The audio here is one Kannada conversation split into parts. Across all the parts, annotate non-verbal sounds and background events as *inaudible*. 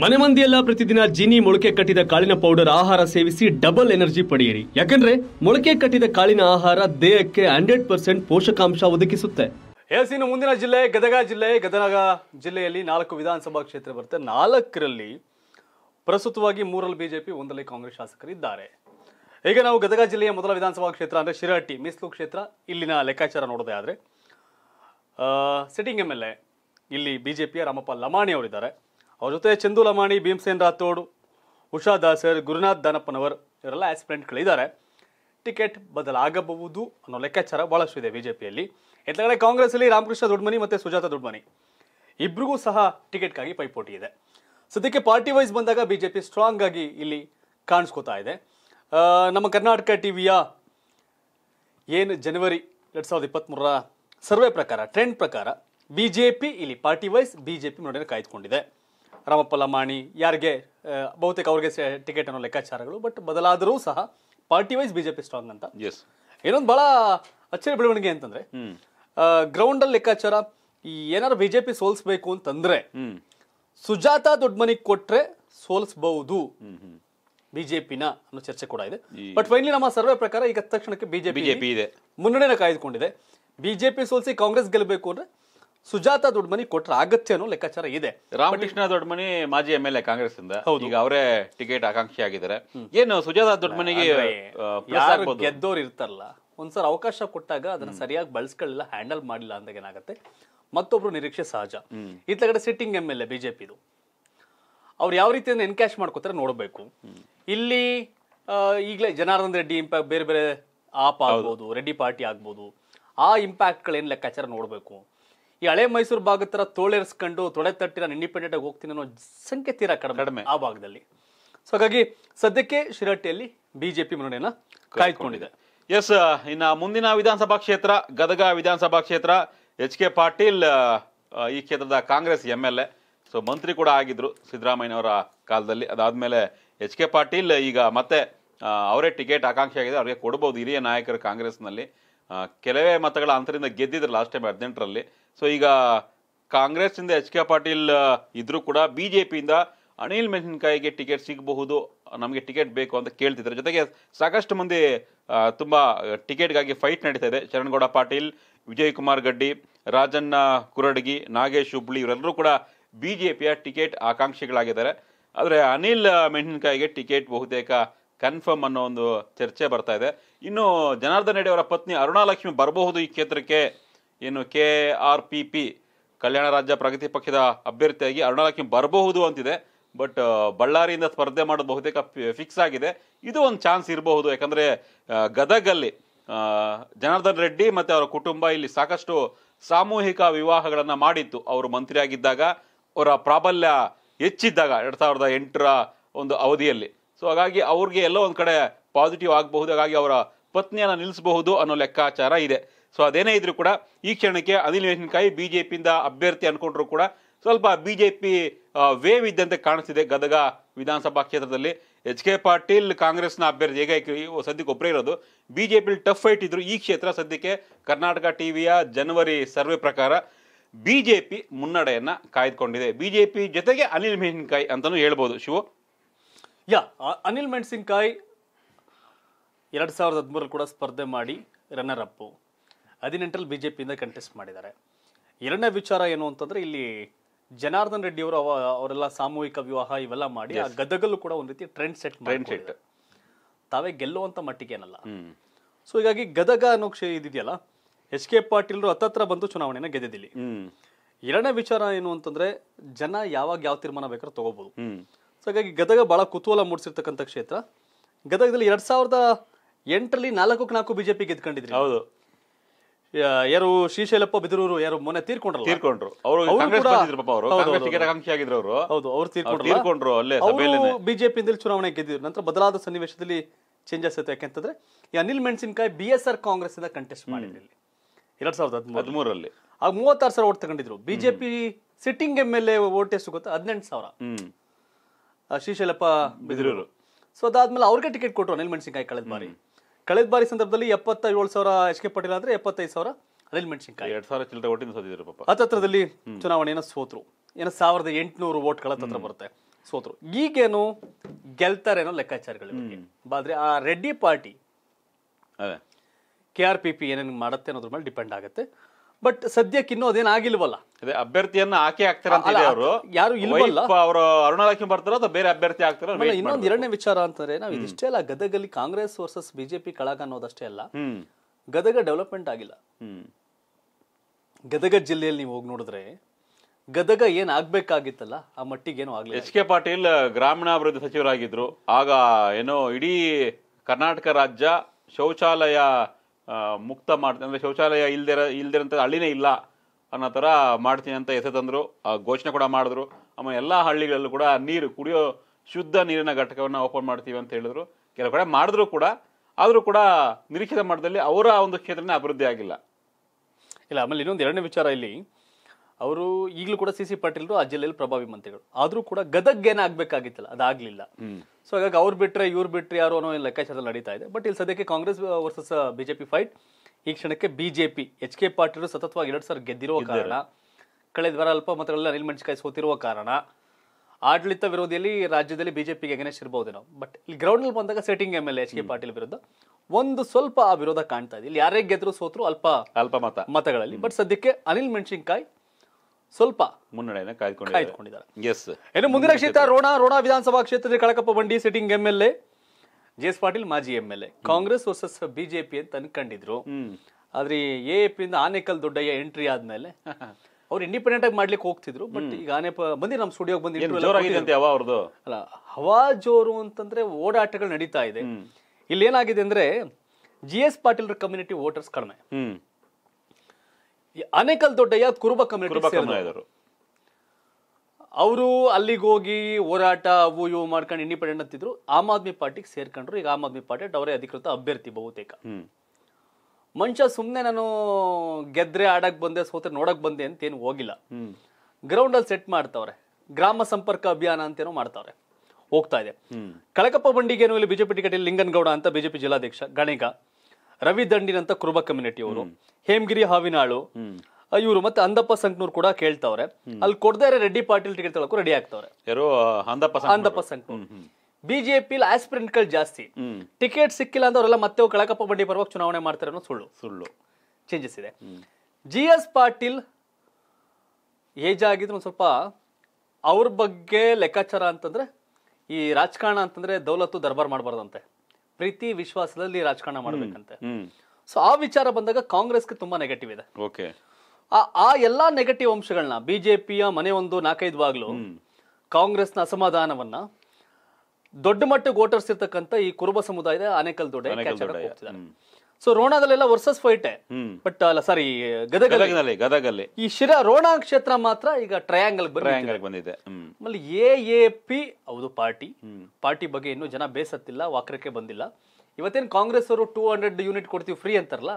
ಮನೆ ಮಂದಿಯೆಲ್ಲ ಪ್ರತಿದಿನ ಜಿನಿ ಮೊಳಕೆ ಕಟ್ಟಿದ ಕಾಳಿನ ಪೌಡರ್ ಆಹಾರ ಸೇವಿಸಿ ಡಬಲ್ ಎನರ್ಜಿ ಪಡೆಯಿರಿ ಯಾಕಂದ್ರೆ ಮೊಳಕೆ ಕಟ್ಟಿದ ಕಾಳಿನ ಆಹಾರ ದೇಹಕ್ಕೆ ಹಂಡ್ರೆಡ್ ಪರ್ಸೆಂಟ್ ಪೋಷಕಾಂಶ ಒದಗಿಸುತ್ತೆ ಎಸ್ ಮುಂದಿನ ಜಿಲ್ಲೆ ಗದಗ ಜಿಲ್ಲೆ ಗದಗ ಜಿಲ್ಲೆಯಲ್ಲಿ ನಾಲ್ಕು ವಿಧಾನಸಭಾ ಕ್ಷೇತ್ರ ಬರುತ್ತೆ ನಾಲ್ಕರಲ್ಲಿ ಪ್ರಸ್ತುತವಾಗಿ ಮೂರಲ್ಲಿ ಬಿಜೆಪಿ ಒಂದರಲ್ಲಿ ಕಾಂಗ್ರೆಸ್ ಶಾಸಕರು ಇದ್ದಾರೆ ಈಗ ನಾವು ಗದಗ ಜಿಲ್ಲೆಯ ಮೊದಲ ವಿಧಾನಸಭಾ ಕ್ಷೇತ್ರ ಅಂದರೆ ಶಿರಹಟ್ಟಿ ಮೀಸಲು ಕ್ಷೇತ್ರ ಇಲ್ಲಿನ ಲೆಕ್ಕಾಚಾರ ನೋಡೋದೇ ಆದರೆ ಸಿಟ್ಟಿಂಗ್ ಎಮ್ ಎಲ್ ಎ ಇಲ್ಲಿ ಬಿ ಜೆ ಪಿಯ ರಾಮಪ್ಪ ಲಮಾಣಿ ಅವರಿದ್ದಾರೆ ಅವ್ರ ಜೊತೆ ಚಂದು ಲಮಾಣಿ ಭೀಮಸೇನ್ ರಾಥೋಡ್ ಉಷಾ ದಾಸರ್ ಗುರುನಾಥ್ ದಾನಪ್ಪನವರ್ ಇವರೆಲ್ಲ ಆಸ್ಪಿರೆಂಟ್ಗಳಿದ್ದಾರೆ ಟಿಕೆಟ್ ಬದಲಾಗಬಹುದು ಅನ್ನೋ ಲೆಕ್ಕಾಚಾರ ಭಾಳಷ್ಟು ಇದೆ ಬಿಜೆಪಿಯಲ್ಲಿ ಎತ್ತಗಡೆ ಕಾಂಗ್ರೆಸ್ಸಲ್ಲಿ ರಾಮಕೃಷ್ಣ ದೊಡ್ಮನಿ ಮತ್ತು ಸುಜಾತ ದೊಡ್ಮನಿ ಇಬ್ಬರಿಗೂ ಸಹ ಟಿಕೆಟ್ಗಾಗಿ ಪೈಪೋಟಿ ಇದೆ ಸದ್ಯಕ್ಕೆ ಪಾರ್ಟಿ ವೈಸ್ ಬಂದಾಗ ಬಿಜೆಪಿ ಸ್ಟ್ರಾಂಗ್ ಆಗಿ ಇಲ್ಲಿ ಕಾಣಿಸ್ಕೋತಾ ಇದೆ ನಮ್ಮ ಕರ್ನಾಟಕ ಟಿ ವಿಯ ಏನು ಜನವರಿ ಎರಡು ಸಾವಿರದ ಇಪ್ಪತ್ತ್ಮೂರರ ಸರ್ವೆ ಪ್ರಕಾರ ಟ್ರೆಂಡ್ ಪ್ರಕಾರ ಬಿ ಜೆ ಪಿ ಇಲ್ಲಿ party wise B J P ನೋಡಿದ್ರೆ ಕಾಯ್ದುಕೊಂಡಿದೆ ರಾಮಪ್ಪಲ ಮಾಣಿ ಯಾರಿಗೆ ಬಹುತೇಕ ಅವ್ರಿಗೆ ಟಿಕೆಟ್ ಅನ್ನೋ ಲೆಕ್ಕಾಚಾರಗಳು ಬಟ್ ಬದಲಾದರೂ ಸಹ ಪಾರ್ಟಿ ವೈಸ್ ಬಿಜೆಪಿ ಸ್ಟ್ರಾಂಗ್ ಅಂತ ಇನ್ನೊಂದು ಬಹಳ ಅಚ್ಚರಿ ಬೆಳವಣಿಗೆ ಅಂತಂದ್ರೆ ಗ್ರೌಂಡ್ ಅಲ್ಲಿ ಲೆಕ್ಕಾಚಾರ ಏನಾರು ಬಿಜೆಪಿ ಸೋಲ್ಸ್ಬೇಕು ಅಂತಂದ್ರೆ ಸುಜಾತ ದೊಡ್ಡಮನಿ ಕೊಟ್ರೆ ಸೋಲಿಸಬಹುದು ಬಿಜೆಪಿನ ಅನ್ನೋ ಚರ್ಚೆ ಕೂಡ ಇದೆ ಬಟ್ ಫೈನಲಿ ನಮ್ಮ ಸರ್ವೆ ಪ್ರಕಾರ ಈಗ ತಕ್ಷಣಕ್ಕೆ ಬಿಜೆಪಿ ಇದೆ ಮುನ್ನಡೆನ ಕಾಯ್ದುಕೊಂಡಿದೆ ಬಿಜೆಪಿ ಸೋಲ್ಸಿ ಕಾಂಗ್ರೆಸ್ ಗೆಲ್ಲಬೇಕು ಅಂದ್ರೆ ಸುಜಾತ ದೊಡ್ಡಮನಿ ಕೊಟ್ರೆ ಕೊಟ್ರ ಅನ್ನೋ ಲೆಕ್ಕಾಚಾರ ಇದೆ ರಾಮಕೃಷ್ಣ ದೊಡ್ಡಮನಿ ಮಾಜಿ ಎಂ ಎಲ್ ಎ ಕಾಂಗ್ರೆಸ್ ಇಂದ ಈಗ ಅವರೇ ಟಿಕೆಟ್ ಆಕಾಂಕ್ಷಿ ಆಗಿದ್ದಾರೆ ಏನು ಸುಜಾತ ದೊಡ್ಡಮನಿಗೆ ಗೆದ್ದೋರು ಇರ್ತಾರಲ್ಲ ಒಂದ್ಸಲ ಅವಕಾಶ ಕೊಟ್ಟಾಗ ಅದನ್ನ ಸರಿಯಾಗಿ ಬಳಸ್ಕೊಳ್ಳಿಲ್ಲ ಹ್ಯಾಂಡಲ್ ಮಾಡಿಲ್ಲ ಅಂದಾಗ ಏನಾಗುತ್ತೆ ಮತ್ತೊಬ್ರು ನಿರೀಕ್ಷೆ ಸಹಜ ಕಡೆ ಸಿಟ್ಟಿಂಗ್ ಎಂ ಎಲ್ ಎ ಬಿಜೆಪಿದು ಅವ್ರು ಯಾವ ರೀತಿಯಿಂದ ಎನ್ಕ್ಯಾಶ್ ಮಾಡ್ಕೋತಾರೆ ನೋಡಬೇಕು ಇಲ್ಲಿ ಈಗಲೇ ಜನಾರ್ದನ್ ರೆಡ್ಡಿ ಇಂಪ್ಯಾಕ್ಟ್ ಬೇರೆ ಬೇರೆ ಆಪ್ ಆಗ್ಬೋದು ರೆಡ್ಡಿ ಪಾರ್ಟಿ ಆಗ್ಬೋದು ಆ ಇಂಪ್ಯಾಕ್ಟ್ಗಳೇನು ಲೆಕ್ಕಾಚಾರ ನೋಡಬೇಕು ಈ ಹಳೆ ಮೈಸೂರು ಭಾಗದ ತರ ತೋಳೇರಿಸ್ಕೊಂಡು ತೊಡೆ ತಟ್ಟಿರ ಇಂಡಿಪೆಂಡೆಂಟ್ ಆಗಿ ಹೋಗ್ತೀನಿ ಅನ್ನೋ ಸಂಖ್ಯೆ ತೀರಾ ಕಡಿಮೆ ಆ ಭಾಗದಲ್ಲಿ ಸೊ ಹಾಗಾಗಿ ಸದ್ಯಕ್ಕೆ ಶಿರಹಟ್ಟಿಯಲ್ಲಿ ಬಿಜೆಪಿ ಮುನ್ನಡೆಯನ್ನ ಕಾಯ್ದುಕೊಂಡಿದೆ ಎಸ್ uh, ಇನ್ನ ಮುಂದಿನ ವಿಧಾನಸಭಾ ಕ್ಷೇತ್ರ ಗದಗ ವಿಧಾನಸಭಾ ಕ್ಷೇತ್ರ ಎಚ್ ಕೆ ಪಾಟೀಲ್ ಈ ಕ್ಷೇತ್ರದ ಕಾಂಗ್ರೆಸ್ ಎಂ ಎಲ್ ಎ ಸೊ ಮಂತ್ರಿ ಕೂಡ ಆಗಿದ್ರು ಅವರ ಕಾಲದಲ್ಲಿ ಅದಾದ್ಮೇಲೆ ಎಚ್ ಕೆ ಪಾಟೀಲ್ ಈಗ ಮತ್ತೆ uh, ಅವರೇ ಟಿಕೆಟ್ ಆಕಾಂಕ್ಷೆ ಆಗಿದೆ ಅವರಿಗೆ ಕೊಡ್ಬೋದು ಹಿರಿಯ ನಾಯಕರು ಕಾಂಗ್ರೆಸ್ನಲ್ಲಿ uh, ಕೆಲವೇ ಮತಗಳ ಅಂತರಿಂದ ಗೆದ್ದಿದ್ರು ಲಾಸ್ಟ್ ಟೈಮ್ ಹದಿನೆಂಟರಲ್ಲಿ ಸೊ ಈಗ ಇಂದ ಎಚ್ ಕೆ ಪಾಟೀಲ್ ಇದ್ರೂ ಕೂಡ ಬಿ ಜೆ ಪಿಯಿಂದ ಅನಿಲ್ ಮೆಣಸಿನ್ಕಾಯಿಗೆ ಟಿಕೆಟ್ ಸಿಗಬಹುದು ನಮಗೆ ಟಿಕೆಟ್ ಬೇಕು ಅಂತ ಕೇಳ್ತಿದ್ದಾರೆ ಜೊತೆಗೆ ಸಾಕಷ್ಟು ಮಂದಿ ತುಂಬ ಟಿಕೆಟ್ಗಾಗಿ ಫೈಟ್ ನಡೀತಾ ಇದೆ ಶರಣಗೌಡ ಪಾಟೀಲ್ ವಿಜಯ್ ಕುಮಾರ್ ಗಡ್ಡಿ ರಾಜಣ್ಣ ಕುರಡಗಿ ನಾಗೇಶ್ ಹುಬ್ಳಿ ಇವರೆಲ್ಲರೂ ಕೂಡ ಬಿ ಜೆ ಪಿಯ ಟಿಕೆಟ್ ಆಕಾಂಕ್ಷಿಗಳಾಗಿದ್ದಾರೆ ಆದರೆ ಅನಿಲ್ ಮೆಣಸಿನ್ಕಾಯಿಗೆ ಟಿಕೆಟ್ ಬಹುತೇಕ ಕನ್ಫರ್ಮ್ ಅನ್ನೋ ಒಂದು ಚರ್ಚೆ ಬರ್ತಾ ಇದೆ ಇನ್ನು ಜನಾರ್ದನ್ ರೆಡ್ಡಿ ಅವರ ಪತ್ನಿ ಅರುಣಾಲಕ್ಷ್ಮಿ ಬರಬಹುದು ಈ ಕ್ಷೇತ್ರಕ್ಕೆ ಏನು K R P P Kalyana Rajya Pragathi ಪಕ್ಷದ ಅಭ್ಯರ್ಥಿಯಾಗಿ ಅರುಣಾಲ ಬರಬಹುದು ಅಂತಿದೆ ಬಟ್ ಬಳ್ಳಾರಿಯಿಂದ ಸ್ಪರ್ಧೆ ಮಾಡೋದು ಬಹುತೇಕ ಫಿಕ್ಸ್ ಆಗಿದೆ ಇದು ಒಂದು ಚಾನ್ಸ್ ಇರಬಹುದು ಯಾಕಂದರೆ ಗದಗಲ್ಲಿ ಜನಾರ್ದನ್ ರೆಡ್ಡಿ ಮತ್ತು ಅವರ ಕುಟುಂಬ ಇಲ್ಲಿ ಸಾಕಷ್ಟು ಸಾಮೂಹಿಕ ವಿವಾಹಗಳನ್ನು ಮಾಡಿತ್ತು ಅವರು ಮಂತ್ರಿಯಾಗಿದ್ದಾಗ ಅವರ ಪ್ರಾಬಲ್ಯ ಹೆಚ್ಚಿದ್ದಾಗ ಎರಡು ಸಾವಿರದ ಎಂಟರ ಒಂದು ಅವಧಿಯಲ್ಲಿ ಸೊ ಹಾಗಾಗಿ ಅವ್ರಿಗೆ ಎಲ್ಲೋ ಒಂದು ಕಡೆ ಪಾಸಿಟಿವ್ ಆಗಬಹುದು ಹಾಗಾಗಿ ಅವರ ಪತ್ನಿಯನ್ನು ನಿಲ್ಲಿಸಬಹುದು ಅನ್ನೋ ಲೆಕ್ಕಾಚಾರ ಇದೆ ಸೊ ಅದೇನೇ ಇದ್ರೂ ಕೂಡ ಈ ಕ್ಷಣಕ್ಕೆ ಅನಿಲ್ ಮೆಣಸಿನಕಾಯಿ ಬಿ ಜೆ ಪಿಯಿಂದ ಅಭ್ಯರ್ಥಿ ಅನ್ಕೊಂಡ್ರು ಕೂಡ ಸ್ವಲ್ಪ ಬಿ ಜೆ ಪಿ ವೇವ್ ಇದ್ದಂತೆ ಕಾಣಿಸ್ತಿದೆ ಗದಗ ವಿಧಾನಸಭಾ ಕ್ಷೇತ್ರದಲ್ಲಿ ಎಚ್ ಕೆ ಪಾಟೀಲ್ ಕಾಂಗ್ರೆಸ್ನ ಅಭ್ಯರ್ಥಿ ಹೇಗೆ ಸದ್ಯಕ್ಕೆ ಒಬ್ಬರೇ ಇರೋದು ಬಿ ಜೆ ಪಿಲಿ ಟಫ್ ಫೈಟ್ ಇದ್ರು ಈ ಕ್ಷೇತ್ರ ಸದ್ಯಕ್ಕೆ ಕರ್ನಾಟಕ ಟಿ ವಿಯ ಜನವರಿ ಸರ್ವೆ ಪ್ರಕಾರ ಬಿ ಜೆ ಪಿ ಮುನ್ನಡೆಯನ್ನು ಕಾಯ್ದುಕೊಂಡಿದೆ ಬಿ ಜೆ ಪಿ ಜೊತೆಗೆ ಅನಿಲ್ ಮೆಣಸಿನ್ಕಾಯಿ ಅಂತಲೂ ಹೇಳ್ಬೋದು ಶಿವು ಯಾ ಅನಿಲ್ ಮೆಣಸಿನ್ಕಾಯಿ ಎರಡು ಸಾವಿರದ ಹದಿಮೂರಲ್ಲಿ ಕೂಡ ಸ್ಪರ್ಧೆ ಮಾಡಿ ರನ್ನರ್ ಅಪ್ಪು ಹದಿನೆಂಟರಲ್ಲಿ ಬಿ ಜೆ ಪಿಯಿಂದ ಕಂಟೆಸ್ಟ್ ಮಾಡಿದ್ದಾರೆ ಎರಡನೇ ವಿಚಾರ ಏನು ಅಂತಂದ್ರೆ ಇಲ್ಲಿ ಜನಾರ್ದನ್ ರೆಡ್ಡಿ ಅವರು ಅವರೆಲ್ಲ ಸಾಮೂಹಿಕ ವಿವಾಹ ಇವೆಲ್ಲ ಮಾಡಿ ಆ ಗದಗಲ್ಲೂ ಕೂಡ ಒಂದು ರೀತಿ ಟ್ರೆಂಡ್ ಸೆಟ್ ಮಾಡಿ ತಾವೇ ಗೆಲ್ಲುವಂಥ ಮಟ್ಟಿಗೇನಲ್ಲ ಸೊ ಹೀಗಾಗಿ ಗದಗ ಅನ್ನೋ ಕ್ಷೇ ಇದೆಯಲ್ಲ ಎಚ್ ಕೆ ಪಾಟೀಲ್ರು ಹತ್ತತ್ರ ಬಂದು ಚುನಾವಣೆನ ಗೆದ್ದಿದ್ದಿಲ್ಲಿ ಎರಡನೇ ವಿಚಾರ ಏನು ಅಂತಂದ್ರೆ ಜನ ಯಾವಾಗ ಯಾವ ತೀರ್ಮಾನ ಬೇಕಾದ್ರೆ ತಗೋಬಹುದು ಸೊ ಹಾಗಾಗಿ ಗದಗ ಬಹಳ ಕುತೂಹಲ ಮೂಡಿಸಿರ್ತಕ್ಕಂಥ ಕ್ಷೇತ್ರ ಗದಗದಲ್ಲಿ ಎರಡ್ ಸಾವಿರದ ಎಂಟರಲ್ಲಿ ನಾಲ್ಕು ನಾಲ್ಕು ಬಿಜೆಪಿ ಗೆದ್ಕೊಂಡಿದ್ರಿ ಹೌದು ಯಾರು ಶ್ರೀಶೈಲಪ್ಪ ಬಿದರೂರು ಯಾರು ಮೊನ್ನೆ ತೀರ್ಕೊಂಡ್ರು ತೀರ್ಕೊಂಡ್ರು ಅವರು ಪಾಪ ಅವರು ಟಿಕೆಟ್ ಆಕಾಂಕ್ಷಿ ಆಗಿದ್ರು ಅವರು ಹೌದು ಅವರು ತೀರ್ಕೊಂಡ್ರು ತೀರ್ಕೊಂಡ್ರು ಅಲ್ಲೇ ಸಭೆಯಲ್ಲಿ ಬಿಜೆಪಿ ಇಂದ ಚುನಾವಣೆ ಗೆದ್ದಿದ್ರು ನಂತರ ಬದಲಾದ ಸನ್ನಿವೇಶದಲ್ಲಿ ಚೇಂಜಸ್ ಆಯ್ತು ಯಾಕಂತಂದ್ರೆ ಈ ಅನಿಲ್ ಮೆಣಸಿನಕಾಯಿ ಬಿ ಎಸ್ ಆರ್ ಕಾಂಗ್ರೆಸ್ ಇಂದ ಕಂಟೆಸ್ಟ್ ಮಾಡಿದ್ರು ಇಲ್ಲಿ ಎರಡ್ ಸಾವಿರದ ಹದಿಮೂರಲ್ಲಿ ಆಗ ಮೂವತ್ತಾರು ಸಾವಿರ ಓಟ್ ತಗೊಂಡಿದ್ರು BJP sitting M L A vote ಎಷ್ಟು ಗೊತ್ತಾ ಹದಿನೆಂಟು ಸಾವಿರ ಶ್ರೀಶೈಲಪ್ಪ ಬಿದಿರೂರು ಸೊ ಅದಾದ್ಮೇಲೆ ಅವ್ರಿಗೆ ಟಿಕೆಟ್ ಕೊಟ್ಟರು ಅನಿಲ್ ಮೆಣಸಿನಕಾಯಿ ಕಳೆದ ಬಾರಿ ಕಳೆದ ಬಾರಿ ಸಂದರ್ಭದಲ್ಲಿ ಎಪ್ಪತ್ತ ಏಳು ಸಾವಿರ ಎಚ್ ಕೆ ಪಟೇಲ್ ಅಂದ್ರೆ ಎಪ್ಪತ್ತೈದು ಸಾವಿರ ಅನಿಲ್ ಮೆಣಸಿನಕಾಯಿ ಎರಡ್ ಸಾವಿರ ಚಿಲ್ಲರೆ ಓಟಿನ ಸೋತಿದ್ರು ಪಾಪ ಹತ್ತತ್ರದಲ್ಲಿ ಚುನಾವಣೆಯನ್ನು ಸೋತರು ಏನೋ ಸಾವಿರದ ಎಂಟುನೂರು ಓಟ್ಗಳ ತತ್ರ ಬರುತ್ತೆ ಸೋತರು ಈಗೇನು ಗೆಲ್ತಾರೇನೋ ಲೆಕ್ಕಾಚಾರಗಳ ಆದ್ರೆ ಆ Reddy party K R P P ಏನೇನು ಮಾಡುತ್ತೆ ಅನ್ನೋದ್ರ ಮೇಲೆ ಡಿಪೆಂಡ್ ಆಗುತ್ತೆ ಬಟ್ ಸದ್ಯಕ್ಕೆ ಇನ್ನೂ ಅದೇನು ಆಗಿಲ್ವಲ್ಲ ಅದೇ ಅಭ್ಯರ್ಥಿಯನ್ನ ಆಕೆ ಆಗ್ತಾರೆ ಅಂತ ಅವರು ಯಾರು ಇಲ್ವಲ್ಲ ಅವರು ಬರ್ತಾರೋ ಬೇರೆ ಅಭ್ಯರ್ಥಿ ಆಗ್ತಾರೋ ಇನ್ನೊಂದು ಎರಡನೇ ವಿಚಾರ ಅಂತಂದ್ರೆ ನಾವು ಇದಿಷ್ಟೇ ಅಲ್ಲ ಗದಗಲ್ಲಿ ಕಾಂಗ್ರೆಸ್ ವರ್ಸಸ್ ಬಿಜೆಪಿ ಕಳಗ ಅನ್ನೋದಷ್ಟೇ ಅಲ್ಲ ಗದಗ ಡೆವಲಪ್ಮೆಂಟ್ ಆಗಿಲ್ಲ ಗದಗ ಜಿಲ್ಲೆಯಲ್ಲಿ ನೀವು ಹೋಗಿ ನೋಡಿದ್ರೆ ಗದಗ ಏನ್ ಆಗ್ಬೇಕಾಗಿತ್ತಲ್ಲ ಆ ಮಟ್ಟಿಗೆ ಏನು ಆಗಲಿ ಎಚ್ ಕೆ ಪಾಟೀಲ್ ಗ್ರಾಮೀಣಾಭಿವೃದ್ಧಿ ಸಚಿವರಾಗಿದ್ರು ಆಗ ಏನೋ ಇಡೀ ಕರ್ನಾಟಕ ರಾಜ್ಯ ಶೌಚಾಲಯ ಮುಕ್ತ ಮಾಡ್ತೀನಿ ಅಂದರೆ ಶೌಚಾಲಯ ಇಲ್ದಿರ ಇಲ್ದಿರಂತ ಹಳ್ಳಿನೇ ಇಲ್ಲ ಅನ್ನೋ ಥರ ಮಾಡ್ತೀನಿ ಅಂತ ಎಸೆ ಆ ಘೋಷಣೆ ಕೂಡ ಮಾಡಿದ್ರು ಆಮೇಲೆ ಎಲ್ಲ ಹಳ್ಳಿಗಳಲ್ಲೂ ಕೂಡ ನೀರು ಕುಡಿಯೋ ಶುದ್ಧ ನೀರಿನ ಘಟಕವನ್ನು ಓಪನ್ ಮಾಡ್ತೀವಿ ಅಂತ ಹೇಳಿದ್ರು ಕೆಲವು ಕಡೆ ಮಾಡಿದ್ರು ಕೂಡ ಆದರೂ ಕೂಡ ನಿರೀಕ್ಷಿತ ಮಟ್ಟದಲ್ಲಿ ಅವರ ಒಂದು ಕ್ಷೇತ್ರನೇ ಅಭಿವೃದ್ಧಿ ಆಗಿಲ್ಲ ಇಲ್ಲ ಆಮೇಲೆ ಇನ್ನೊಂದು ಎರಡನೇ ವಿಚಾರ ಇಲ್ಲಿ ಅವರು ಈಗಲೂ ಕೂಡ ಸಿ ಸಿ ಪಾಟೀಲ್ರು ಆ ಜಿಲ್ಲೆಯಲ್ಲಿ ಪ್ರಭಾವಿ ಮಂತ್ರಿಗಳು ಆದ್ರೂ ಕೂಡ ಗದಗ್ಗೇನ ಆಗ್ಬೇಕಾಗಿತ್ತಲ್ಲ ಅದಾಗ್ಲಿಲ್ಲ ಸೊ ಹಾಗಾಗಿ ಅವ್ರು ಬಿಟ್ರೆ ಇವ್ರು ಬಿಟ್ರೆ ಯಾರು ಅನ್ನೋ ಲೆಕ್ಕಾಚಾರದಲ್ಲಿ ನಡೀತಾ ಇದೆ ಬಟ್ ಇಲ್ಲಿ ಸದ್ಯಕ್ಕೆ ಕಾಂಗ್ರೆಸ್ ವರ್ಸಸ್ ಬಿಜೆಪಿ ಫೈಟ್ ಈ ಕ್ಷಣಕ್ಕೆ ಬಿಜೆಪಿ ಎಚ್ ಕೆ ಪಾಟೀಲ್ ಸತತವಾಗಿ ಎರಡು ಸಾವಿರ ಗೆದ್ದಿರುವ ಕಾರಣ ಕಳೆದ ವಾರ ಅಲ್ಪ ಮತಗಳಲ್ಲಿ ಅನಿಲ್ ಮೆಣಸಿಕಾಯಿ ಸೋತಿರುವ ಕಾರಣ ಆಡಳಿತ ವಿರೋಧಿಯಲ್ಲಿ ರಾಜ್ಯದಲ್ಲಿ ಬಿಜೆಪಿಗೆ ಅಗೇನೆಸ್ಟ್ ಇರಬಹುದೇನೋ ಬಟ್ ಇಲ್ಲಿ ನಲ್ಲಿ ಬಂದಾಗ sitting M L H K Patil ವಿರುದ್ಧ ಒಂದು ಸ್ವಲ್ಪ ಆ ವಿರೋಧ ಕಾಣ್ತಾ ಇದೆ ಇಲ್ಲಿ ಯಾರೇ ಗೆದ್ರು ಸೋತ್ರು ಅಲ್ಪ ಅಲ್ಪ ಮತ ಮತಗಳಲ್ಲಿ ಬಟ್ ಸದ್ಯಕ್ಕೆ ಅನಿಲ್ ಮೆಣಸಿನ್ಕಾಯಿ ಸ್ವಲ್ಪ ಮುನ್ನಡೆಯನ್ನು ಕಾಯ್ದುಕೊಂಡಿದ್ದಾರೆ ಎಸ್ ಇನ್ನು ಮುಂದಿನ ಕ್ಷೇತ್ರ ರೋಣ ರೋಣ ವಿಧಾನಸಭಾ ಕ್ಷೇತ್ರದ Kalakappa Bandi sitting M L A S Patil ಮಾಜಿ M L A Congress versus BJP ಅಂತ ಅನ್ಕೊಂಡಿದ್ರು ಆದ್ರೆ ಎ ಪಿ ಇಂದ ಆನೇಕಲ್ ದೊಡ್ಡಯ್ಯ ಎಂಟ್ರಿ ಆದ್ಮೇಲೆ *laughs* ಅವ್ರು ಇಂಡಿಪೆಂಡೆಂಟ್ ಆಗಿ ಮಾಡ್ಲಿಕ್ಕೆ ಹೋಗ್ತಿದ್ರು ಬಟ್ ಈಗ ಆನೆ ಬಂದಿ ನಮ್ಮ ಸ್ಟುಡಿಯೋಗೆ ಬಂದಿ ಅವ್ರದ್ದು ಅಲ್ಲ ಹವಾ ಜೋರು ಅಂತಂದ್ರೆ ಓಡಾಟಗಳು ನಡೀತಾ ಇದೆ ಇಲ್ಲಿ ಏನಾಗಿದೆ ಅಂದ್ರೆ G S Patil community voters ಕಡಿಮೆ ಅನೇಕಲ್ ದೊಡ್ಡಯ್ಯ ಕುರುಬ ಕುರುಬ ಅವರು ಅಲ್ಲಿಗೆ ಹೋಗಿ ಹೋರಾಟ ಅವು ಇವು ಮಾಡ್ಕೊಂಡು ಇಂಡಿಪೆಂಡೆಂಟ್ ಅಂತಿದ್ರು ಆಮ್ ಆದ್ಮಿ ಪಾರ್ಟಿಗೆ ಸೇರ್ಕೊಂಡ್ರು ಈಗ ಆಮ್ ಆದ್ಮಿ ಪಾರ್ಟಿ ಅವರೇ ಅಧಿಕೃತ ಅಭ್ಯರ್ಥಿ ಬಹುತೇಕ ಮನುಷ್ಯ ಸುಮ್ಮನೆ ನಾನು ಗೆದ್ರೆ ಆಡಕ್ ಬಂದೆ ಸೋತ್ರೆ ನೋಡಕ್ ಬಂದೆ ಅಂತ ಏನು ಹೋಗಿಲ್ಲ ಗ್ರೌಂಡ್ ಅಲ್ಲಿ ಸೆಟ್ ಮಾಡ್ತಾವ್ರೆ ಗ್ರಾಮ ಸಂಪರ್ಕ ಅಭಿಯಾನ ಅಂತ ಏನೋ ಮಾಡ್ತಾವ್ರೆ ಹೋಗ್ತಾ ಇದೆ ಕಳಕಪ್ಪ ಕಳಕಪ್ಪ ಬಂಡಿಗೇನು ಇಲ್ಲಿ ಬಿಜೆಪಿ ಟಿಕೆಟ್ ಲಿಂಗನಗೌಡ ಅಂತ ಬಿಜೆಪಿ ಜಿಲ್ಲಾಧ್ಯಕ್ಷ ಗಣಿಗ ರವಿ ಅಂತ ಕುರುಬ ಕಮ್ಯುನಿಟಿ ಅವರು ಹೇಮಗಿರಿ ಹಾವಿನಾಳು ಇವರು ಮತ್ತೆ ಅಂದಪ್ಪ ಸಂಕ್ನೂರ್ ಕೂಡ ಕೇಳ್ತಾವ್ರೆ ಅಲ್ಲಿ ಕೊಡ್ದಾರೆ ರೆಡ್ಡಿ ಪಾಟೀಲ್ ಟಿಕೆಟ್ ತಗೊಳಕ್ಕೂ ರೆಡಿ ಆಗ್ತಾವ್ರೆ ಅಂದಪ್ಪ ಅಂದಪ್ಪ ಬಿಜೆಪಿ ಆಸ್ಪಿರೆಂಟ್ ಜಾಸ್ತಿ ಟಿಕೆಟ್ ಸಿಕ್ಕಿಲ್ಲ ಅಂದ್ರೆ ಅವರೆಲ್ಲ ಮತ್ತೆ ಕಳಕಪ್ಪ ಬಂಡಿ ಪರವಾಗಿ ಚುನಾವಣೆ ಮಾಡ್ತಾರೆ ಅನ್ನೋ ಸುಳ್ಳು ಸುಳ್ಳು ಚೇಂಜಸ್ ಇದೆ ಜಿ ಎಸ್ ಪಾಟೀಲ್ ಏಜ್ ಆಗಿದ್ರು ಒಂದು ಸ್ವಲ್ಪ ಅವ್ರ ಬಗ್ಗೆ ಲೆಕ್ಕಾಚಾರ ಅಂತಂದ್ರೆ ಈ ರಾಜಕಾರಣ ಅಂತಂದ್ರೆ ದೌಲತ್ತು ದರ್ಬಾರ್ ಮಾಡಬಾರ್ದಂತೆ ಪ್ರೀತಿ ವಿಶ್ವಾಸದಲ್ಲಿ ರಾಜಕಾರಣ ಮಾಡಬೇಕಂತೆ ಸೊ ಆ ವಿಚಾರ ಬಂದಾಗ ಕಾಂಗ್ರೆಸ್ಗೆ ತುಂಬಾ ನೆಗೆಟಿವ್ ಇದೆ ಓಕೆ ಆ ಎಲ್ಲಾ ನೆಗೆಟಿವ್ ಅಂಶಗಳನ್ನ ಬಿಜೆಪಿಯ ಮನೆ ಒಂದು ನಾಲ್ಕೈದು ಕಾಂಗ್ರೆಸ್ ಕಾಂಗ್ರೆಸ್ನ ಅಸಮಾಧಾನವನ್ನ ದೊಡ್ಡ ಮಟ್ಟಕ್ಕೆ ವೋಟರ್ಸ್ ಇರ್ತಕ್ಕಂಥ ಈ ಕುರುಬ ಸಮುದಾಯದ ಆನೆಕಲ್ ದೊಡ್ಡ ಸೊ ರೋಣದಲ್ಲೆಲ್ಲ ವರ್ಸಸ್ ಫೈಟೆ ಬಟ್ ಅಲ್ಲ ಸಾರಿ ಗದಗಲ್ಲಿ ಗದಗಲ್ಲಿ ಈ ಶಿರ ರೋಣಾ ಕ್ಷೇತ್ರ ಮಾತ್ರ ಈಗ ಟ್ರಯಾಂಗಲ್ ಟ್ರಯಾಂಗಲ್ ಬಂದಿದೆ ಆಮೇಲೆ ಎ ಎ ಪಿ ಹೌದು ಪಾರ್ಟಿ ಪಾರ್ಟಿ ಬಗ್ಗೆ ಇನ್ನೂ ಜನ ಬೇಸತ್ತಿಲ್ಲ ವಾಕ್ರಕ್ಕೆ ಬಂದಿಲ್ಲ ಇವತ್ತೇನು ಕಾಂಗ್ರೆಸ್ ಅವರು ಟೂ ಹಂಡ್ರೆಡ್ ಯೂನಿಟ್ ಕೊಡ್ತೀವಿ ಫ್ರೀ ಅಂತಾರಲ್ಲ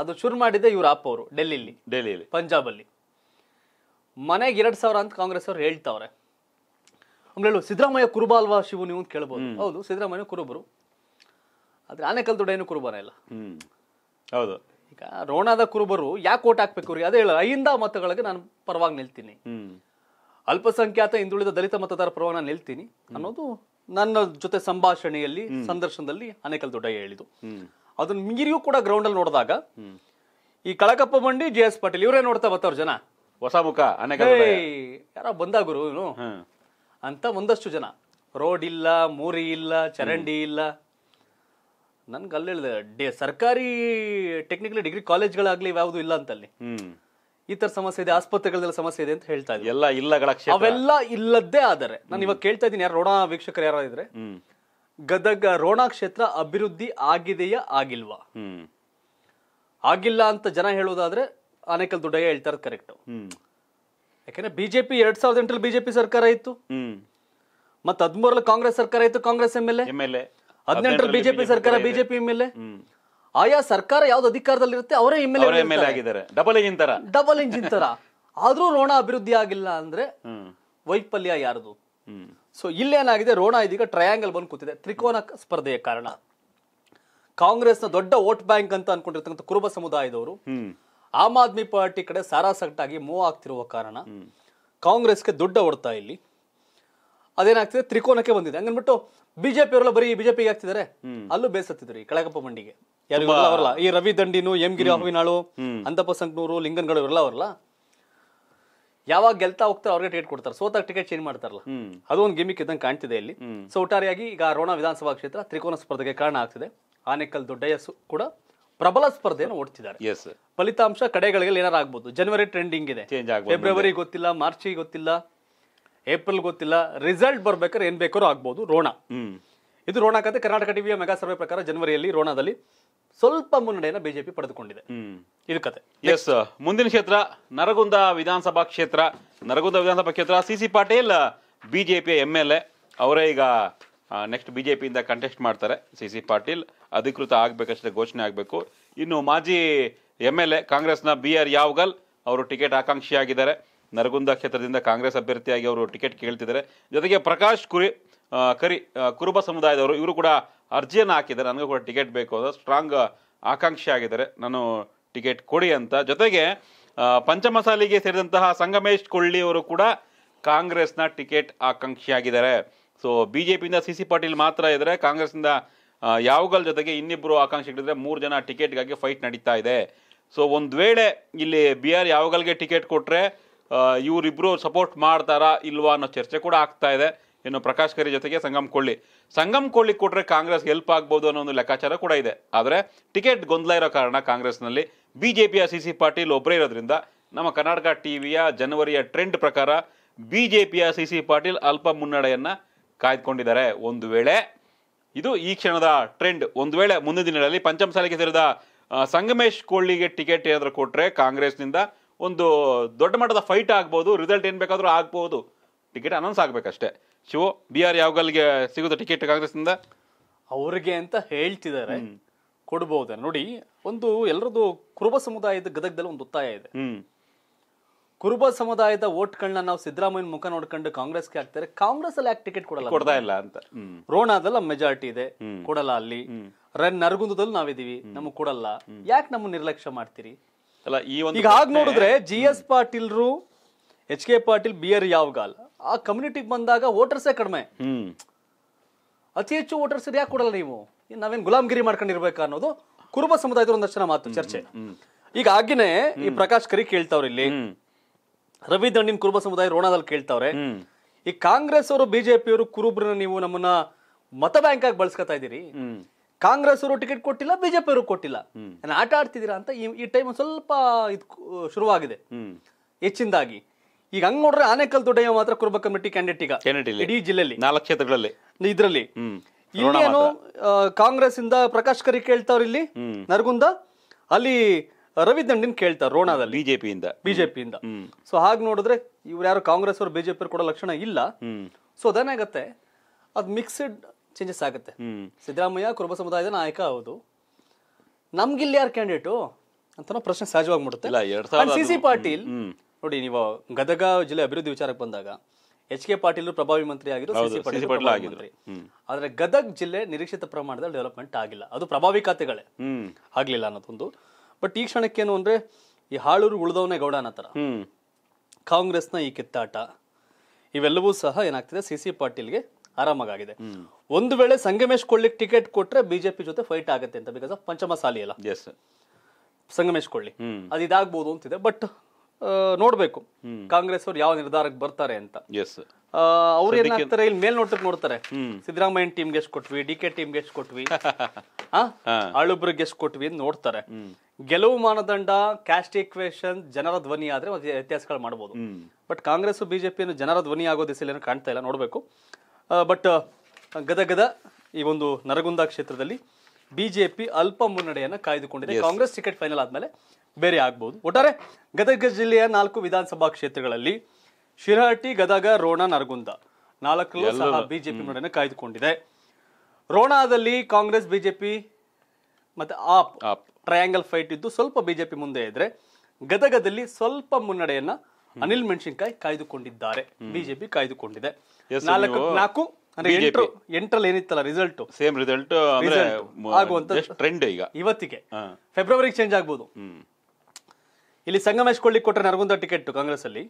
ಅದು ಶುರು ಮಾಡಿದೆ ಇವ್ರ ಅಪ್ಪ ಅವರು ಡೆಲ್ಲಿಲಿ ಪಂಜಾಬ್ ಅಲ್ಲಿ ಮನೆಗೆ ಎರಡ್ ಸಾವಿರ ಅಂತ ಕಾಂಗ್ರೆಸ್ ಅವ್ರು ಹೇಳ್ತಾವ್ರೆ ಆಮೇಲೆ ಸಿದ್ದರಾಮಯ್ಯ ಕುರುಬಾಲ್ವಾ ಶಿವ ಶಿವು ನೀವು ಅಂತ ಕೇಳ್ಬೋದು ಹೌದು ಸಿದ್ದರಾಮಯ್ಯ ಕುರುಬರು ಆದ್ರೆ ಆನೆಕಲ್ ದೊಡ್ಡ ಏನು ಕುರುಬನ ಇಲ್ಲ ಹೌದು ಈಗ ರೋಣಾದ ಕುರುಬರು ಯಾಕೆ ಓಟ್ ಹಾಕ್ಬೇಕು ಅವ್ರಿಗೆ ಅದೇ ಹೇಳ ಐಂದ ಮತಗಳಿಗೆ ನಾನು ಪರವಾಗಿ ನಿಲ್ತೀನಿ ಅಲ್ಪಸಂಖ್ಯಾತ ಹಿಂದುಳಿದ ದಲಿತ ಮತದಾರ ಪರವಾಗಿ ನಾನು ನಿಲ್ತೀನಿ ಅನ್ನೋದು ನನ್ನ ಜೊತೆ ಸಂಭಾಷಣೆಯಲ್ಲಿ ಸಂದರ್ಶನದಲ್ಲಿ ಆನೇಕಲ್ ದೊಡ್ಡ ಹೇಳಿದ್ದು ಅದನ್ನ ಮೀರಿಯೂ ಕೂಡ ಗ್ರೌಂಡ್ ಅಲ್ಲಿ ನೋಡಿದಾಗ ಈ ಕಳಕಪ್ಪ ಮಂಡಿ ಜೆ ಎಸ್ ಪಾಟೀಲ್ ಇವರೇ ನೋಡ್ತಾ ಬರ್ತಾವ್ರ ಜನ ಹೊಸ ಮುಖ ಯಾರೋ ಬಂದಾಗುರು ಅಂತ ಒಂದಷ್ಟು ಜನ ರೋಡ್ ಇಲ್ಲ ಮೂರಿ ಇಲ್ಲ ಚರಂಡಿ ಇಲ್ಲ ನನ್ಗೆ ಅಲ್ಲಿ ಹೇಳಿದೆ ಸರ್ಕಾರಿ ಟೆಕ್ನಿಕಲ್ ಡಿಗ್ರಿ ಕಾಲೇಜ್ಗಳಾಗ್ಲಿ ಯಾವುದು ಇಲ್ಲ ಅಂತಲ್ಲಿ ಈ ತರ ಸಮಸ್ಯೆ ಇದೆ ಆಸ್ಪತ್ರೆಗಳಲ್ಲಿ ಸಮಸ್ಯೆ ಇದೆ ಅಂತ ಹೇಳ್ತಾ ಇದ್ದೀನಿ ಎಲ್ಲ ಇಲ್ಲಗಳ ಅವೆಲ್ಲ ಇಲ್ಲದ್ದೇ ಆದರೆ ನಾನು ಇವಾಗ ಕೇಳ್ತಾ ಇದ್ದೀನಿ ಯಾರು ರೋಣ ವೀಕ್ಷಕರು ಯಾರು ಇದ್ರೆ ಗದಗ ರೋಣ ಕ್ಷೇತ್ರ ಅಭಿವೃದ್ಧಿ ಆಗಿದೆಯಾ ಆಗಿಲ್ವಾ ಆಗಿಲ್ಲ ಅಂತ ಜನ ಹೇಳೋದಾದ್ರೆ ಆನೇಕಲ್ ದುಡ್ಡಯ್ಯ ಹೇಳ್ತಾರೆ ಕರೆಕ್ಟ್ ಯಾಕಂದ್ರೆ ಬಿಜೆಪಿ ಎರಡ್ ಸಾವಿರದ ಎಂಟರಲ್ಲಿ ಬಿಜೆಪಿ ಸರ್ಕಾರ ಇತ್ತು ಮತ್ತೆ ಹದಿಮೂರಲ್ಲಿ ಕಾಂಗ್ರೆಸ್ ಸರ್ಕಾರ ಇತ್ತು ಕಾಂಗ್ರೆಸ್ ಎಂ ಎಲ್ ಎ ಹದಿನೆಂಟರ ಬಿಜೆಪಿ ಸರ್ಕಾರ ಬಿಜೆಪಿ ಮೇಲೆ ಆಯಾ ಸರ್ಕಾರ ಯಾವ್ದು ಅಧಿಕಾರದಲ್ಲಿರುತ್ತೆ ಅವರೇ ಎಂಎಲ್ ಆಗಿದ್ದಾರೆ ಡಬಲ್ ಇಂಜಿನ್ ತರ ಡಬಲ್ ಇಂಜಿನ್ ತರ ಆದ್ರೂ ರೋಣ ಅಭಿವೃದ್ಧಿ ಆಗಿಲ್ಲ ಅಂದ್ರೆ ವೈಫಲ್ಯ ಯಾರ್ದು ಸೊ ಇಲ್ಲೇನಾಗಿದೆ ರೋಣ ಇದೀಗ ಟ್ರಯಾಂಗಲ್ ಬಂದು ಕೂತಿದೆ ತ್ರಿಕೋನ ಸ್ಪರ್ಧೆಯ ಕಾರಣ ಕಾಂಗ್ರೆಸ್ನ ದೊಡ್ಡ ವೋಟ್ ಬ್ಯಾಂಕ್ ಅಂತ ಅನ್ಕೊಂಡಿರ್ತಕ್ಕಂಥ ಕುರುಬ ಸಮುದಾಯದವರು ಆಮ್ ಆದ್ಮಿ ಪಾರ್ಟಿ ಕಡೆ ಸಾರಾಸಟ್ಟಾಗಿ ಮೂವ್ ಆಗ್ತಿರುವ ಕಾರಣ ಕಾಂಗ್ರೆಸ್ಗೆ ದೊಡ್ಡ ಹೊಡ್ತಾ ಇಲ್ಲಿ ಅದೇನಾಗ್ತಿದೆ ತ್ರಿಕೋನಕ್ಕೆ ಬಂದಿದೆ ಹಂಗನ್ಬಿಟ್ಟು ಬಿಜೆಪಿ ಅವರೆಲ್ಲ ಬರೀ ಬಿಜೆಪಿಗೆ ಆಗ್ತಿದ್ದಾರೆ ಅಲ್ಲೂ ಬೇಸತ್ತಿದ್ರು ಈ ಮಂಡಿಗೆ ಯಾರಿಗೂ ಅವರಲ್ಲ ಈ ರವಿ ದಂಡಿನು ಎಂ ಗಿರಿ ಹಾವಿನಾಳು ಅಂತಪ್ಪ ಸಂಕನೂರು ಲಿಂಗನ್ಗಳು ಇವರೆಲ್ಲ ಅವರಲ್ಲ ಯಾವಾಗ ಗೆಲ್ತಾ ಹೋಗ್ತಾರೆ ಅವ್ರಿಗೆ ಟಿಕೆಟ್ ಕೊಡ್ತಾರೆ ಸೋತಾಗ ಟಿಕೆಟ್ ಚೇಂಜ್ ಮಾಡ್ತಾರಲ್ಲ ಅದು ಒಂದು ಗಿಮಿಕ್ ಇದ್ದಂಗೆ ಕಾಣ್ತಿದೆ ಇಲ್ಲಿ ಸೊ ಒಟ್ಟಾರೆಯಾಗಿ ಈಗ ರೋಣ ವಿಧಾನಸಭಾ ಕ್ಷೇತ್ರ ತ್ರಿಕೋನ ಸ್ಪರ್ಧೆಗೆ ಕಾರಣ ಆಗ್ತಿದೆ ಆನೆಕಲ್ ದೊಡ್ಡಯ್ಯ ಕೂಡ ಪ್ರಬಲ ಸ್ಪರ್ಧೆಯನ್ನು ಓಡ್ತಿದ್ದಾರೆ ಫಲಿತಾಂಶ ಕಡೆಗಳಿಗೆ ಏನಾರು ಆಗ್ಬಹುದು ಜನವರಿ ಟ್ರೆಂಡಿಂಗ್ ಇದೆ ಫೆಬ್ರವರಿ ಗೊತ್ತಿಲ್ಲ ಮಾರ್ಚ್ ಗೊತ್ತಿಲ್ಲ ಏಪ್ರಿಲ್ ಗೊತ್ತಿಲ್ಲ ರಿಸಲ್ಟ್ ಬರ್ಬೇಕಾದ್ರೆ ಏನ್ ಬೇಕಾದ್ರೂ ಆಗ್ಬೋದು ರೋಣ ಇದು ರೋಣ ಕತೆ ಕರ್ನಾಟಕ ಟಿವಿಯ ಮೆಗಾ ಸರ್ವೆ ಪ್ರಕಾರ ಜನವರಿಯಲ್ಲಿ ರೋಣದಲ್ಲಿ ಸ್ವಲ್ಪ ಮುನ್ನಡೆಯನ್ನು ಬಿಜೆಪಿ ಪಡೆದುಕೊಂಡಿದೆ ಇದು ಕತೆ ಎಸ್ ಮುಂದಿನ ಕ್ಷೇತ್ರ ನರಗುಂದ ವಿಧಾನಸಭಾ ಕ್ಷೇತ್ರ ನರಗುಂದ ವಿಧಾನಸಭಾ ಕ್ಷೇತ್ರ ಸಿ ಸಿ ಪಾಟೀಲ್ ಬಿಜೆಪಿಯ ಎಂ ಎಲ್ ಎ ಅವರೇ ಈಗ ನೆಕ್ಸ್ಟ್ ಬಿಜೆಪಿಯಿಂದ ಕಂಟೆಸ್ಟ್ ಮಾಡ್ತಾರೆ ಸಿ ಸಿ ಪಾಟೀಲ್ ಅಧಿಕೃತ ಆಗಬೇಕಷ್ಟೇ ಘೋಷಣೆ ಆಗಬೇಕು ಇನ್ನು ಮಾಜಿ ಎಂ ಎಲ್ ಎ ಕಾಂಗ್ರೆಸ್ನ ಬಿ ಆರ್ ಯಾವ್ಗಲ್ ಅವರು ಟಿಕೆಟ್ ಆಕಾಂಕ್ಷಿಯಾಗಿದ್ದಾರೆ ನರಗುಂದ ಕ್ಷೇತ್ರದಿಂದ ಕಾಂಗ್ರೆಸ್ ಅಭ್ಯರ್ಥಿಯಾಗಿ ಅವರು ಟಿಕೆಟ್ ಕೇಳ್ತಿದ್ದಾರೆ ಜೊತೆಗೆ ಪ್ರಕಾಶ್ ಕುರಿ ಕರಿ ಕುರುಬ ಸಮುದಾಯದವರು ಇವರು ಕೂಡ ಅರ್ಜಿಯನ್ನು ಹಾಕಿದ್ದಾರೆ ನನಗೂ ಕೂಡ ಟಿಕೆಟ್ ಬೇಕು ಅಂತ ಸ್ಟ್ರಾಂಗ್ ಆಕಾಂಕ್ಷೆ ಆಗಿದ್ದಾರೆ ನಾನು ಟಿಕೆಟ್ ಕೊಡಿ ಅಂತ ಜೊತೆಗೆ ಪಂಚಮಸಾಲಿಗೆ ಸೇರಿದಂತಹ ಸಂಗಮೇಶ್ ಕೊಳ್ಳಿ ಅವರು ಕೂಡ ಕಾಂಗ್ರೆಸ್ನ ಟಿಕೆಟ್ ಆಗಿದ್ದಾರೆ ಸೊ ಬಿ ಜೆ ಪಿಯಿಂದ ಸಿ ಸಿ ಪಾಟೀಲ್ ಮಾತ್ರ ಇದ್ದರೆ ಕಾಂಗ್ರೆಸ್ನಿಂದ ಯಾವಗಲ್ ಜೊತೆಗೆ ಇನ್ನಿಬ್ಬರು ಆಕಾಂಕ್ಷಿಗಳಿದ್ರೆ ಮೂರು ಜನ ಟಿಕೆಟ್ಗಾಗಿ ಫೈಟ್ ನಡೀತಾ ಇದೆ ಸೊ ಒಂದು ವೇಳೆ ಇಲ್ಲಿ ಬಿ ಆರ್ ಯಾವಗಲ್ಗೆ ಟಿಕೆಟ್ ಕೊಟ್ಟರೆ ಇವರಿಬ್ಬರು ಸಪೋರ್ಟ್ ಮಾಡ್ತಾರಾ ಇಲ್ವಾ ಅನ್ನೋ ಚರ್ಚೆ ಕೂಡ ಆಗ್ತಾ ಇದೆ ಇನ್ನು ಪ್ರಕಾಶ್ ಕರಿ ಜೊತೆಗೆ ಸಂಗಮ್ ಕೊಳ್ಳಿ ಸಂಗಮ್ ಕೊಳ್ಳಿ ಕೊಟ್ಟರೆ ಕಾಂಗ್ರೆಸ್ ಹೆಲ್ಪ್ ಆಗ್ಬೋದು ಅನ್ನೋ ಒಂದು ಲೆಕ್ಕಾಚಾರ ಕೂಡ ಇದೆ ಆದರೆ ಟಿಕೆಟ್ ಗೊಂದಲ ಇರೋ ಕಾರಣ ಕಾಂಗ್ರೆಸ್ನಲ್ಲಿ ಬಿ ಜೆ ಪಿಯ ಸಿ ಸಿ ಪಾಟೀಲ್ ಒಬ್ಬರೇ ಇರೋದ್ರಿಂದ ನಮ್ಮ ಕರ್ನಾಟಕ ಟಿ ವಿಯ ಜನವರಿಯ ಟ್ರೆಂಡ್ ಪ್ರಕಾರ ಬಿ ಜೆ ಪಿಯ ಸಿ ಸಿ ಪಾಟೀಲ್ ಅಲ್ಪ ಮುನ್ನಡೆಯನ್ನು ಕಾಯ್ದುಕೊಂಡಿದ್ದಾರೆ ಒಂದು ವೇಳೆ ಇದು ಈ ಕ್ಷಣದ ಟ್ರೆಂಡ್ ಒಂದು ವೇಳೆ ಮುಂದಿನ ದಿನಗಳಲ್ಲಿ ಸಾಲಿಗೆ ಸೇರಿದ ಸಂಗಮೇಶ್ ಕೊಳ್ಳಿಗೆ ಟಿಕೆಟ್ ಏನಾದರೂ ಕೊಟ್ಟರೆ ಕಾಂಗ್ರೆಸ್ನಿಂದ ಒಂದು ದೊಡ್ಡ ಮಟ್ಟದ ಫೈಟ್ ಆಗ್ಬೋದು ರಿಸಲ್ಟ್ ಏನು ಬೇಕಾದರೂ ಆಗ್ಬೋದು ಟಿಕೆಟ್ ಅನೌನ್ಸ್ ಆಗಬೇಕಷ್ಟೇ ಶಿವ ಬಿ ಆರ್ ಯಾವಗಲ್ಗೆ ಸಿಗೋದು ಟಿಕೆಟ್ ಕಾಂಗ್ರೆಸ್ನಿಂದ ಅವ್ರಿಗೆ ಅಂತ ಹೇಳ್ತಿದ್ದಾರೆ ಕೊಡ್ಬೋದ ನೋಡಿ ಒಂದು ಎಲ್ಲರದು ಕುರುಬ ಸಮುದಾಯದ ಗದಗದಲ್ಲಿ ಒಂದು ಒತ್ತಾಯ ಇದೆ ಕುರುಬ ಸಮುದಾಯದ ಓಟ್ಗಳನ್ನ ನಾವು ಸಿದ್ದರಾಮಯ್ಯ ಮುಖ ನೋಡ್ಕೊಂಡು ಕಾಂಗ್ರೆಸ್ಗೆ ಹಾಕ್ತಾರೆ ಕಾಂಗ್ರೆಸ್ ಅಲ್ಲಿ ಯಾಕೆ ಟಿಕೆಟ್ ಕೊಡಲ್ಲ ಕೊಡ್ತಾ ಇಲ್ಲ ಅಂತ ರೋಣಾದಲ್ಲ ಮೆಜಾರಿಟಿ ಇದೆ ಕೊಡಲ್ಲ ಅಲ್ಲಿ ರನ್ ನರಗುಂದದಲ್ಲಿ ನಾವಿದೀವಿ ನಮಗ್ ಕೊಡಲ್ಲ ಯಾಕೆ ನಮ್ಮ ನಿರ್ಲಕ್ಷ್ಯ ಮಾಡ್ತೀರಿ ಅಲ್ಲ ಈ ಒಂದು ಈಗ ಹಾಗೆ ನೋಡಿದ್ರೆ ಜಿ ಎಸ್ ಪಾಟೀಲ್ರು H K Patil B R Yavagal ಆ ಕಮ್ಯುನಿಟಿಗೆ ಬಂದಾಗ ವೋಟರ್ಸೇ ಕಡಿಮೆ ಅತಿ ಹೆಚ್ಚು ವೋಟರ್ಸ್ ಯಾಕೆ ಕೊಡಲ್ಲ ನೀವು ನಾವೇನ್ ಗುಲಾಮಗಿರಿ ಮಾಡ್ಕೊಂಡಿರ್ಬೇಕು ಅನ್ನೋದು ಕುರುಬ ಸಮುದಾಯದ ಒಂದಷ್ಟು ಮಾತು ಚರ್ಚೆ ಈಗ ಆಗಿನೇ ಈ ಪ್ರಕಾಶ್ ಕರಿ ಕೇಳ್ತಾವ್ರ ಇಲ್ಲಿ ರವಿ ದಂಡಿನ ಕುರುಬ ಸಮುದಾಯ ರೋಣದಲ್ಲಿ ಕೇಳ್ತಾವ್ರೆ ಈ ಕಾಂಗ್ರೆಸ್ ಅವರು ಅವರು ಕುರುಬ್ರನ್ನ ನೀವು ನಮ್ಮನ್ನ ಮತ ಬ್ಯಾಂಕ್ ಆಗಿ ಬಳಸ್ಕೊತಾ ಇದೀರಿ ಕಾಂಗ್ರೆಸ್ ಅವರು ಟಿಕೆಟ್ ಕೊಟ್ಟಿಲ್ಲ ಬಿಜೆಪಿ ಅವರು ಕೊಟ್ಟಿಲ್ಲ ಆಟ ಆಡ್ತಿದ್ದೀರಾ ಅಂತ ಈ ಟೈಮ್ ಸ್ವಲ್ಪ ಇದು ಶುರುವಾಗಿದೆ ಹೆಚ್ಚಿನದಾಗಿ ಈಗ ಹಂಗ್ ನೋಡ್ರೆ ಆನೇಕಲ್ ದೊಡ್ಡಯ್ಯ ಮಾತ್ರ ಕುರುಬ ಕಮಿಟಿ ಕ್ಯಾಂಡಿಡೇಟ್ ಈಗ ಇಡೀ ಜಿಲ್ಲೆಯಲ್ಲಿ ನಾಲ್ಕು ಕ್ಷೇತ್ರಗಳಲ್ಲಿ ಇದ್ರಲ್ಲಿ ಇಲ್ಲೇನು ಕಾಂಗ್ರೆಸ್ ಇಂದ ಪ್ರಕಾಶ್ ಕರಿ ಕೇಳ್ತಾವ್ರ ಇಲ್ಲಿ ನರಗುಂದ ಅಲ್ಲಿ ರವಿ ದಂಡಿನ್ ಕೇಳ್ತಾರೆ ರೋಣಾದಲ್ಲಿ ಬಿಜೆಪಿಯಿಂದ ಬಿಜೆಪಿಯಿಂದ ಸೊ ಹಾಗೆ ನೋಡಿದ್ರೆ ಇವ್ರು ಯಾರು ಕಾಂಗ್ರೆಸ್ ಅವರು ಬಿಜೆಪಿ ಕೂಡ ಲಕ್ಷಣ ಇಲ್ಲ ಸೊ ಅದೇನಾಗತ್ತೆ ಅದು ಮಿಕ್ಸ್ಡ್ ಚೇಂಜಸ್ ಆಗುತ್ತೆ ಸಿದ್ದರಾಮಯ್ಯ ಕುರುಬ ಸಮುದಾಯದ ನಾಯಕ ಹೌದು ನಮ್ಗಿಲ್ಲಿ ಯಾರು ಕ್ಯಾಂಡಿಡೇಟು ಅಂತ ಪ್ರಶ್ನೆ ಸಹಜವಾಗಿ ಮಾಡುತ್ತೆ ಸಿ ಸಿ ಪಾಟೀಲ್ ನೋಡಿ ನೀವು ಗದಗ ಜಿಲ್ಲೆ ಅಭಿವೃದ್ಧಿ ವಿಚಾರಕ್ಕೆ ಬಂದಾಗ ಎಚ್ ಕೆ ಪಾಟೀಲ್ ಪ್ರಭಾವಿ ಮಂತ್ರಿ ಆಗಿದ್ರು ಆದ್ರೆ ಗದಗ್ ಜಿಲ್ಲೆ ನಿರೀಕ್ಷಿತ ಪ್ರಮಾಣದಲ್ಲಿ ಡೆವಲಪ್ಮೆಂಟ್ ಆಗಿಲ್ಲ ಅದು ಪ್ರಭಾವಿ ಖಾತೆಗಳೇ ಆಗ್ಲಿಲ್ಲ ಅನ್ನೋದೊಂದು ಬಟ್ ಈ ಕ್ಷಣಕ್ಕೆ ಏನು ಅಂದ್ರೆ ಈ ಹಾಳೂರು ಉಳಿದವನೇ ಗೌಡ ಅನ್ನೋ ಕಾಂಗ್ರೆಸ್ನ ಈ ಕಿತ್ತಾಟ ಇವೆಲ್ಲವೂ ಸಹ ಏನಾಗ್ತಿದೆ ಸಿ ಸಿ ಪಾಟೀಲ್ಗೆ ಆರಾಮಾಗಿದೆ ಒಂದು ವೇಳೆ ಸಂಗಮೇಶ್ ಕೊಳ್ಳಿ ಟಿಕೆಟ್ ಕೊಟ್ರೆ ಬಿಜೆಪಿ ಜೊತೆ ಫೈಟ್ ಆಗುತ್ತೆ ಅಂತ ಬಿಕಾಸ್ ಆಫ್ ಪಂಚಮಸಾಲಿ ಅಲ್ಲ ಸಂಗಮೇಶ್ ಕೊಳ್ಳಿ ಅದು ಇದಾಗ್ಬೋದು ಅಂತಿದೆ ಬಟ್ ನೋಡ್ಬೇಕು ಕಾಂಗ್ರೆಸ್ ಅವ್ರು ಯಾವ ನಿರ್ಧಾರಕ್ಕೆ ಬರ್ತಾರೆ ಅಂತ ಅವ್ರು ಏನಾಗ್ತಾರೆ ಇಲ್ಲಿ ಮೇಲ್ ನೋಟಕ್ ನೋಡ್ತಾರೆ ಸಿದ್ದರಾಮಯ್ಯ ಟೀಮ್ ಗೆಸ್ಟ್ ಕೊಟ್ವಿ ಡಿ ಕೆ ಟೀಮ್ ಗೆಸ್ಟ್ ಕೊಟ್ವಿ *laughs* ಆಳುಬ್ರಿಗೆ ಗೆಸ್ಟ್ ಕೊಟ್ವಿ ಅಂತ ನೋಡ್ತಾರೆ ಗೆಲುವು ಮಾನದಂಡ ಕ್ಯಾಸ್ಟ್ ಇಕ್ವೇಶನ್ ಜನರ ಧ್ವನಿ ಆದ್ರೆ ವ್ಯತ್ಯಾಸಗಳು ಮಾಡಬಹುದು ಬಟ್ ಕಾಂಗ್ರೆಸ್ ಬಿಜೆಪಿ ಜನರ ಧ್ವನಿ ಆಗೋದಿಸಲೇನು ಕಾಣ್ತಾ ಇಲ್ಲ ನೋಡ್ಬೇಕು ಬಟ್ ಗದಗದ ಈ ಒಂದು ನರಗುಂದ ಕ್ಷೇತ್ರದಲ್ಲಿ ಬಿಜೆಪಿ ಅಲ್ಪ ಮುನ್ನಡೆಯನ್ನು ಕಾಯ್ದುಕೊಂಡಿದೆ ಕಾಂಗ್ರೆಸ್ ಟಿಕೆಟ್ ಫೈನಲ್ ಆದಮೇಲೆ ಬೇರೆ ಆಗ್ಬೋದು ಒಟ್ಟಾರೆ ಗದಗ ಜಿಲ್ಲೆಯ ನಾಲ್ಕು ವಿಧಾನಸಭಾ ಕ್ಷೇತ್ರಗಳಲ್ಲಿ ಶಿರಹಟ್ಟಿ ಗದಗ ರೋಣ ನರಗುಂದ ನಾಲ್ಕು ಸಹ ಬಿಜೆಪಿ ಮುನ್ನಡೆಯನ್ನು ಕಾಯ್ದುಕೊಂಡಿದೆ ರೋಣದಲ್ಲಿ ಕಾಂಗ್ರೆಸ್ ಬಿಜೆಪಿ ಮತ್ತೆ ಆಪ್ ಟ್ರಯಾಂಗಲ್ ಫೈಟ್ ಇದ್ದು ಸ್ವಲ್ಪ ಬಿಜೆಪಿ ಮುಂದೆ ಇದ್ರೆ ಗದಗದಲ್ಲಿ ಸ್ವಲ್ಪ ಮುನ್ನಡೆಯನ್ನ ಅನಿಲ್ ಮೆಣಸಿನ್ಕಾಯಿ ಕಾಯ್ದುಕೊಂಡಿದ್ದಾರೆ ಬಿಜೆಪಿ ಕಾಯ್ದುಕೊಂಡಿದೆ ನಾಲ್ಕು ನಾಲ್ಕು ಅಂದ್ರೆ ಎಂಟು ಎಂಟ್ರಲ್ಲಿ ಏನಿತ್ತಲ್ಲ ರಿಸಲ್ಟ್ ಸೇಮ್ ರಿಸಲ್ಟ್ ಆಗುವಂತ ಟ್ರೆಂಡ್ ಈಗ ಇವತ್ತಿಗೆ ಫೆಬ್ರವರಿ ಚೇಂಜ್ ಆಗ್ಬೋದು ಇಲ್ಲಿ ಸಂಗಮೇಶ್ ಕೊಡ್ಲಿಕ್ ಕೊಟ್ರೆ ನರಗುಂದ ಟಿಕೆಟ್ ಕಾಂಗ್ರೆಸ್ ಅಲ್ಲಿ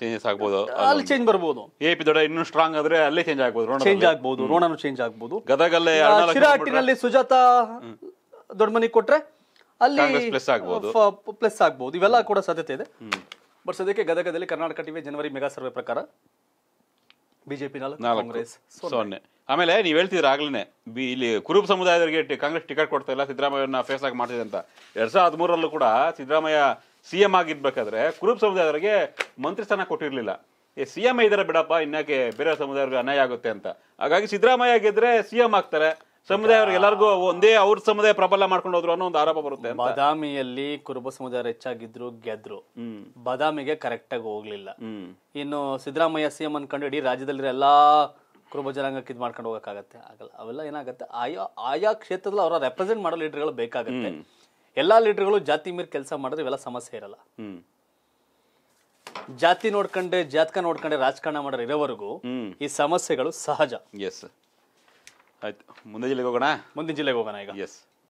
ಚೇಂಜಸ್ ಆಗ್ಬೋದು ಅಲ್ಲಿ ಚೇಂಜ್ ಬರ್ಬೋದು ಎ ಪಿ ದೊಡ್ಡ ಇನ್ನೂ ಸ್ಟ್ರಾಂಗ್ ಆದ್ರೆ ಅಲ್ಲೇ ಚೇಂಜ್ ಆಗ್ಬೋದು ಚೇಂಜ್ ಆಗ್ಬೋದು ರೋಣನು ಚೇಂಜ್ ಆಗ್ಬೋದು ಗದಗಲ್ಲೇ ಶಿರಾಟಿನಲ್ಲಿ ಸುಜಾತ ದೊಡ್ಡಮನಿ ಕೊಟ್ರೆ ಅಲ್ಲಿ ಪ್ಲಸ್ ಆಗ್ಬೋದು ಪ್ಲಸ್ ಆಗ್ಬೋದು ಇವೆಲ್ಲ ಕೂಡ ಸಾಧ್ಯತೆ ಇದೆ ಬಟ್ ಸದ್ಯಕ್ಕೆ ಗದಗದಲ್ಲಿ ಕರ್ನಾಟಕ ಟಿವಿ ಜನವರಿ ಮೆಗಾ ಸರ್ವೆ ಪ್ರಕಾರ ಬಿಜೆಪಿ ನಾಲ್ಕು ಕಾಂಗ್ರೆಸ್ ಸೊನ್ನೆ ಆಮೇಲೆ ನೀವು ಹೇಳ್ತಿದ್ರೆ ಆಗ್ಲೇ ಬಿ ಇಲ್ಲಿ ಕುರುಬ ಸಮುದಾಯದವರಿಗೆ ಕಾಂಗ್ರೆಸ್ ಟಿಕೆಟ್ ಕೊಡ್ತಾ ಇಲ್ಲ ಸಿದ್ದರಾಮಯ್ಯನ ಫೇಸ್ ಆಗಿ ಮಾಡ್ತಿದೆ ಅಂತ ಎರಡ್ ಸಾವಿರದ ಹದಿಮೂರಲ್ಲೂ ಕೂಡ ಸಿದ್ದರಾಮಯ್ಯ ಸಿ ಎಂ ಆಗಿರ್ಬೇಕಾದ್ರೆ ಕುರುಬ್ ಸಮುದಾಯದವರಿಗೆ ಮಂತ್ರಿ ಸ್ಥಾನ ಕೊಟ್ಟಿರಲಿಲ್ಲ ಏ ಸಿ ಎಂ ಇದ್ದಾರೆ ಬಿಡಪ್ಪ ಇನ್ಯಾಕೆ ಬೇರೆ ಸಮುದಾಯವ್ರಿಗೆ ಅನ್ಯಾಯ ಆಗುತ್ತೆ ಅಂತ ಹಾಗಾಗಿ ಸಿದ್ದರಾಮಯ್ಯ ಗೆದ್ರೆ ಸಿ ಎಂ ಆಗ್ತಾರೆ ಸಮುದಾಯ ಎಲ್ಲರಿಗೂ ಒಂದೇ ಅವ್ರ ಸಮುದಾಯ ಪ್ರಬಲ ಮಾಡ್ಕೊಂಡು ಹೋದ್ರು ಅನ್ನೋ ಒಂದು ಆರೋಪ ಬರುತ್ತೆ ಬಾದಾಮಿಯಲ್ಲಿ ಕುರುಬ ಸಮುದಾಯ ಹೆಚ್ಚಾಗಿದ್ರು ಗೆದ್ರು ಬಾದಾಮಿಗೆ ಕರೆಕ್ಟ್ ಆಗಿ ಹೋಗ್ಲಿಲ್ಲ ಇನ್ನು ಸಿದ್ದರಾಮಯ್ಯ ಸಿಎಂ ಅನ್ಕೊಂಡು ಇಡೀ ರಾಜ್ಯದಲ್ಲಿ ಎಲ್ಲಾ ಕುರುಬ ಜನಾಂಗಕ್ಕೆ ಇದು ಮಾಡ್ಕೊಂಡು ಹೋಗಕ್ಕಾಗತ್ತೆ ಆಗಲ್ಲ ಅವೆಲ್ಲ ಏನಾಗುತ್ತೆ ಆಯಾ ಆಯಾ ಕ್ಷೇತ್ರದಲ್ಲಿ ಅವರ ರೆಪ್ರೆಸೆಂಟ್ ಮಾಡೋ ಲೀಡರ್ಗಳು ಬೇಕಾಗುತ್ತೆ ಎಲ್ಲಾ ಲೀಡರ್ಗಳು ಜಾತಿ ಮೀರಿ ಕೆಲಸ ಮಾಡಿದ್ರೆ ಇವೆಲ್ಲ ಸಮಸ್ಯೆ ಇರಲ್ಲ ಜಾತಿ ನೋಡ್ಕೊಂಡೆ ಜಾತಕ ನೋಡ್ಕೊಂಡೆ ರಾಜಕಾರಣ ಮಾಡೋರು ಇರೋವರೆಗೂ ಈ ಸಮಸ್ಯೆಗಳು ಸಹಜ ಎಸ್ ಆಯ್ತು ಮುಂದೆ ಜಿಲ್ಲೆಗೆ ಹೋಗೋಣ ಮುಂದಿನ ಜಿಲ್ಲೆಗೆ ಹೋಗೋಣ ಈಗ ಎಸ್